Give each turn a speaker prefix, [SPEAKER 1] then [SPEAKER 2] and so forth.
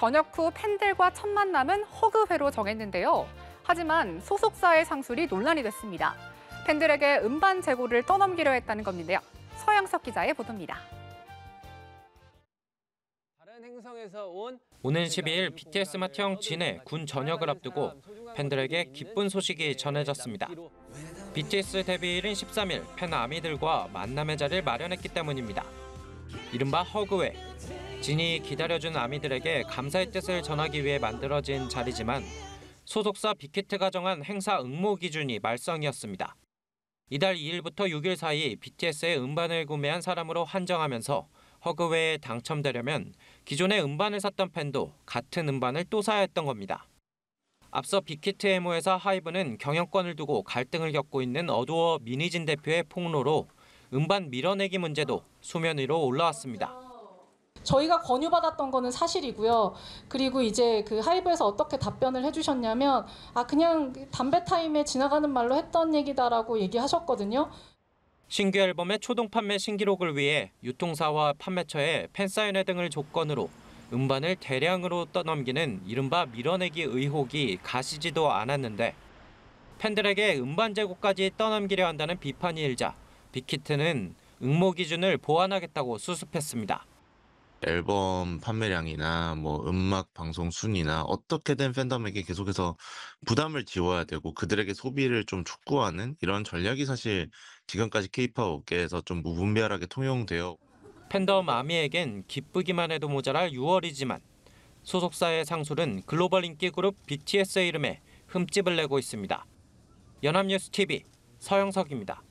[SPEAKER 1] 저녁 후 팬들과 첫 만남은 허그회로 정했는데요. 하지만 소속사의 상술이 논란이 됐습니다. 팬들에게 음반 재고를 떠넘기려 했다는 겁니다. 서양석 기자의 보도입니다.
[SPEAKER 2] 다른 행성에서 온 오는 12일 BTS 마 맏형 진의 군 전역을 앞두고 팬들에게 기쁜 소식이 전해졌습니다. BTS 데뷔일인 13일 팬 아미들과 만남의 자리를 마련했기 때문입니다. 이른바 허그회. 진이 기다려준 아미들에게 감사의 뜻을 전하기 위해 만들어진 자리지만 소속사 빅히트가 정한 행사 응모 기준이 말썽이었습니다. 이달 2일부터 6일 사이 BTS의 음반을 구매한 사람으로 한정하면서 허그웨에 당첨되려면 기존의 음반을 샀던 팬도 같은 음반을 또 사야 했던 겁니다. 앞서 빅히트 애모회사 하이브는 경영권을 두고 갈등을 겪고 있는 어두워 미니진 대표의 폭로로 음반 밀어내기 문제도 수면 위로 올라왔습니다.
[SPEAKER 1] 저희가 권유받았던 거는 사실이고요. 그리고 이제 그 하이브에서 어떻게 답변을 해주셨냐면, 아, 그냥 담배 타임에 지나가는 말로 했던 얘기다라고 얘기하셨거든요.
[SPEAKER 2] 신규 앨범의 초동 판매 신기록을 위해 유통사와 판매처에 팬사인회 등을 조건으로 음반을 대량으로 떠넘기는 이른바 밀어내기 의혹이 가시지도 않았는데 팬들에게 음반 재고까지 떠넘기려 한다는 비판이 일자 빅히트는 응모 기준을 보완하겠다고 수습했습니다.
[SPEAKER 3] 앨범 판매량이나 뭐 음악 방송 순위나 어떻게든 팬덤에게 계속해서 부담을 지워야 되고 그들에게 소비를 좀 촉구하는 이런 전략이 사실 지금까지 케이팝 업계에서 좀 무분별하게 통용되어 팬덤 아미에겐 기쁘기만 해도 모자랄 6월이지만
[SPEAKER 2] 소속사의 상술은 글로벌 인기 그룹 BTS의 이름에 흠집을 내고 있습니다. 연합뉴스 TV 서영석입니다.